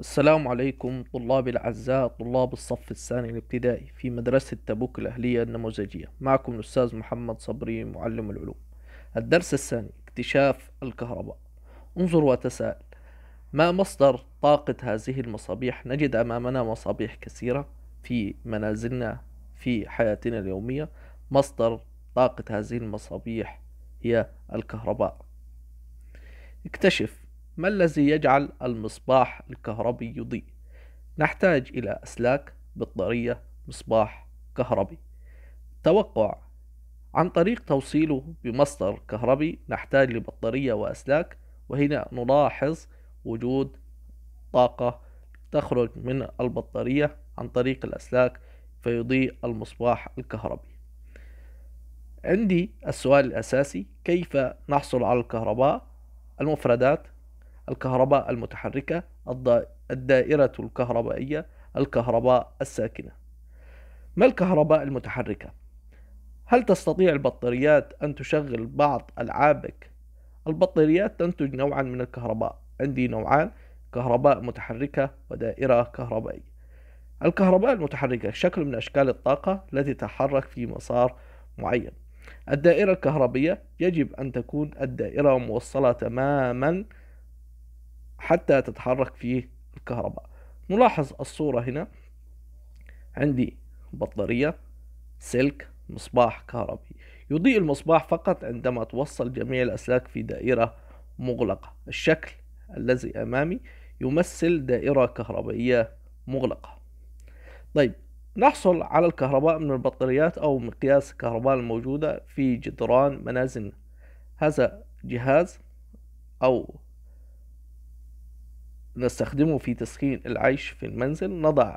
السلام عليكم طلاب الأعزاء طلاب الصف الثاني الابتدائي في مدرسة تبوك الأهلية النموذجية معكم الأستاذ محمد صبري معلم العلوم الدرس الثاني اكتشاف الكهرباء انظر وتساءل ما مصدر طاقة هذه المصابيح نجد أمامنا مصابيح كثيرة في منازلنا في حياتنا اليومية مصدر طاقة هذه المصابيح هي الكهرباء اكتشف ما الذي يجعل المصباح الكهربي يضيء؟ نحتاج إلى أسلاك بطارية مصباح كهربي توقع عن طريق توصيله بمصدر كهربي نحتاج لبطارية وأسلاك وهنا نلاحظ وجود طاقة تخرج من البطارية عن طريق الأسلاك فيضيء المصباح الكهربي عندي السؤال الأساسي كيف نحصل على الكهرباء المفردات الكهرباء المتحركة الدائرة الكهربائية الكهرباء الساكنة ما الكهرباء المتحركة؟ هل تستطيع البطاريات أن تشغل بعض ألعابك؟ البطاريات تنتج نوعا من الكهرباء عندي نوعان كهرباء متحركة ودائرة كهربائية الكهرباء المتحركة شكل من أشكال الطاقة التي تتحرك في مسار معين الدائرة الكهربية يجب أن تكون الدائرة موصلة تماما حتى تتحرك فيه الكهرباء نلاحظ الصورة هنا عندي بطارية سلك مصباح كهربي يضيء المصباح فقط عندما توصل جميع الأسلاك في دائرة مغلقة الشكل الذي أمامي يمثل دائرة كهربائية مغلقة طيب نحصل على الكهرباء من البطاريات أو مقياس الكهرباء الموجودة في جدران منازلنا هذا جهاز أو نستخدمه في تسخين العيش في المنزل نضع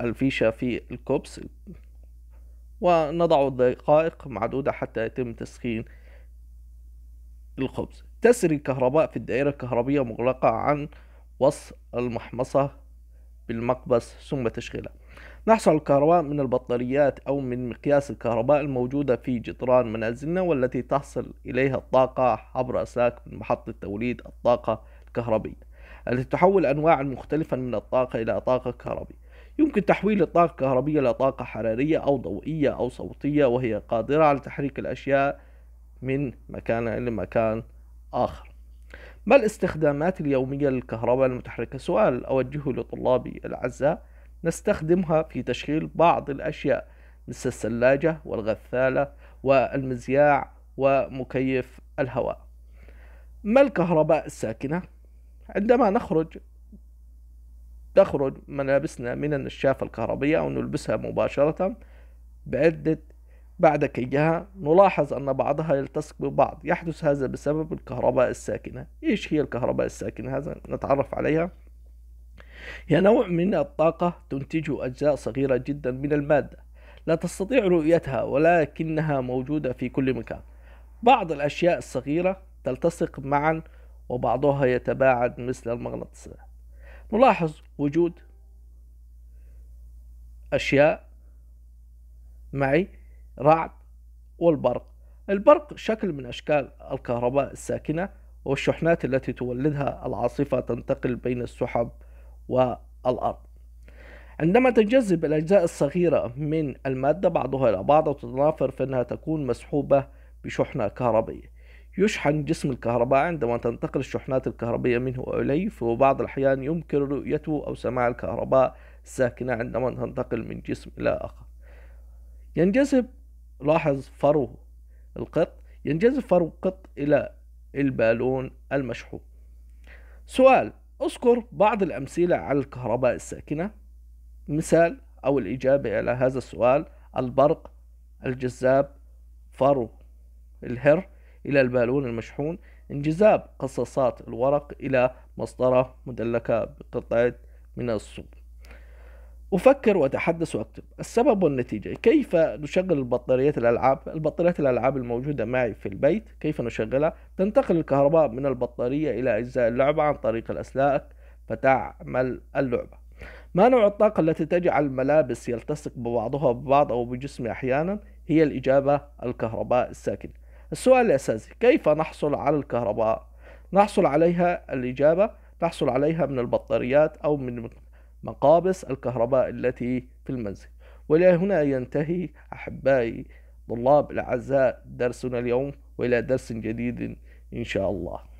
الفيشة في الكوبس ونضع دقائق معدودة حتى يتم تسخين الخبز تسري الكهرباء في الدائرة الكهربية مغلقة عن وصل المحمصة بالمقبس ثم تشغيلها نحصل الكهرباء من البطاريات أو من مقياس الكهرباء الموجودة في جدران منازلنا والتي تحصل إليها الطاقة عبر أسلاك من محطة توليد الطاقة كهربية التي تحول أنواعا مختلفة من الطاقة إلى طاقة كهربية يمكن تحويل الطاقة الكهربية إلى طاقة حرارية أو ضوئية أو صوتية وهي قادرة على تحريك الأشياء من مكان لمكان آخر ما الاستخدامات اليومية للكهرباء المتحركة؟ سؤال أوجهه لطلابي الأعزاء نستخدمها في تشغيل بعض الأشياء مثل الثلاجة والغثالة والمزياع ومكيف الهواء ما الكهرباء الساكنة؟ عندما نخرج تخرج ملابسنا من النشافة الكهربية أو نلبسها مباشرة بعدة بعد كيها نلاحظ أن بعضها يلتصق ببعض يحدث هذا بسبب الكهرباء الساكنة إيش هي الكهرباء الساكنة هذا نتعرف عليها هي نوع من الطاقة تنتج أجزاء صغيرة جدا من المادة لا تستطيع رؤيتها ولكنها موجودة في كل مكان بعض الأشياء الصغيرة تلتصق معا وبعضها يتباعد مثل المغناطيس نلاحظ وجود أشياء معي رعد والبرق البرق شكل من أشكال الكهرباء الساكنة والشحنات التي تولدها العاصفة تنتقل بين السحب والأرض عندما تنجذب الأجزاء الصغيرة من المادة بعضها إلى بعض وتتنافر فإنها تكون مسحوبة بشحنة كهربية يشحن جسم الكهرباء عندما تنتقل الشحنات الكهربية منه إليه بعض الأحيان يمكن رؤيته أو سماع الكهرباء الساكنة عندما تنتقل من جسم إلى آخر ينجذب لاحظ فرو القط ينجذب فرو القط إلى البالون المشحون سؤال اذكر بعض الأمثلة على الكهرباء الساكنة مثال أو الإجابة على هذا السؤال البرق الجذاب فرو الهر إلى البالون المشحون انجذاب قصاصات الورق إلى مسطرة مدلكة بقطعة من الصوب أفكر وأتحدث وأكتب السبب والنتيجة كيف نشغل البطاريات الألعاب البطاريات الألعاب الموجودة معي في البيت كيف نشغلها تنتقل الكهرباء من البطارية إلى أجزاء اللعبة عن طريق الأسلاك فتعمل اللعبة ما نوع الطاقة التي تجعل الملابس يلتصق ببعضها ببعض أو بجسمي أحيانا هي الإجابة الكهرباء الساكنة السؤال الأساسي كيف نحصل على الكهرباء؟ نحصل عليها الإجابة نحصل عليها من البطاريات أو من مقابس الكهرباء التي في المنزل وإلى هنا ينتهي أحبائي طلاب الأعزاء درسنا اليوم وإلى درس جديد إن شاء الله